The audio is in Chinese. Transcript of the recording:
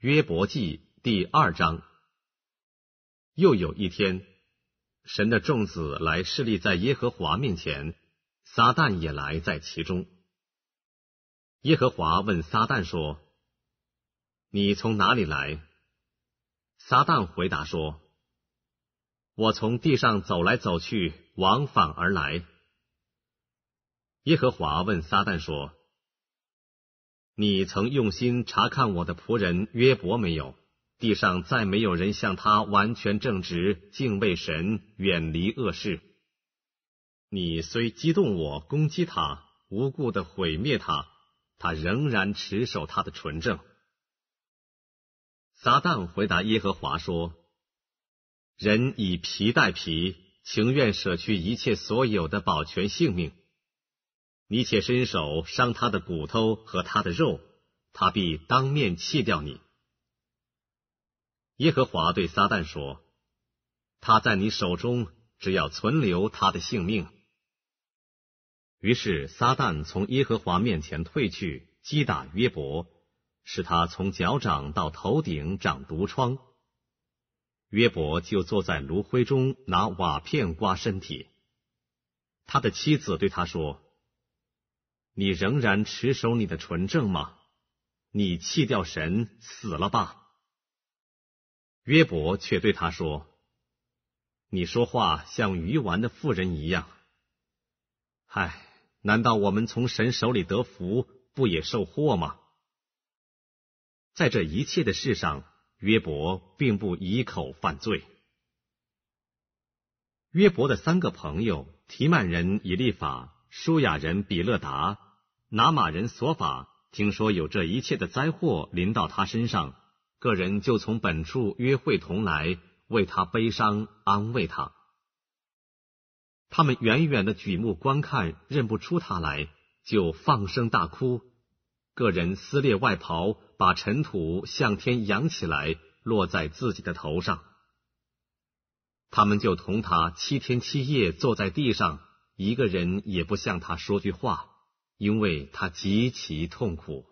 约伯记第二章。又有一天，神的众子来侍立在耶和华面前，撒旦也来在其中。耶和华问撒旦说：“你从哪里来？”撒旦回答说：“我从地上走来走去，往返而来。”耶和华问撒旦说。你曾用心查看我的仆人约伯没有？地上再没有人像他完全正直、敬畏神、远离恶事。你虽激动我攻击他，无故的毁灭他，他仍然持守他的纯正。撒旦回答耶和华说：“人以皮代皮，情愿舍去一切所有的，保全性命。”你且伸手伤他的骨头和他的肉，他必当面弃掉你。耶和华对撒旦说：“他在你手中，只要存留他的性命。”于是撒旦从耶和华面前退去，击打约伯，使他从脚掌到头顶长毒疮。约伯就坐在炉灰中，拿瓦片刮身体。他的妻子对他说。你仍然持守你的纯正吗？你弃掉神死了吧？约伯却对他说：“你说话像鱼丸的妇人一样。唉，难道我们从神手里得福，不也受祸吗？”在这一切的事上，约伯并不以口犯罪。约伯的三个朋友提曼人以利法、舒雅人比勒达。拿马人索法，听说有这一切的灾祸临到他身上，个人就从本处约会同来，为他悲伤安慰他。他们远远的举目观看，认不出他来，就放声大哭。个人撕裂外袍，把尘土向天扬起来，落在自己的头上。他们就同他七天七夜坐在地上，一个人也不向他说句话。因为他极其痛苦。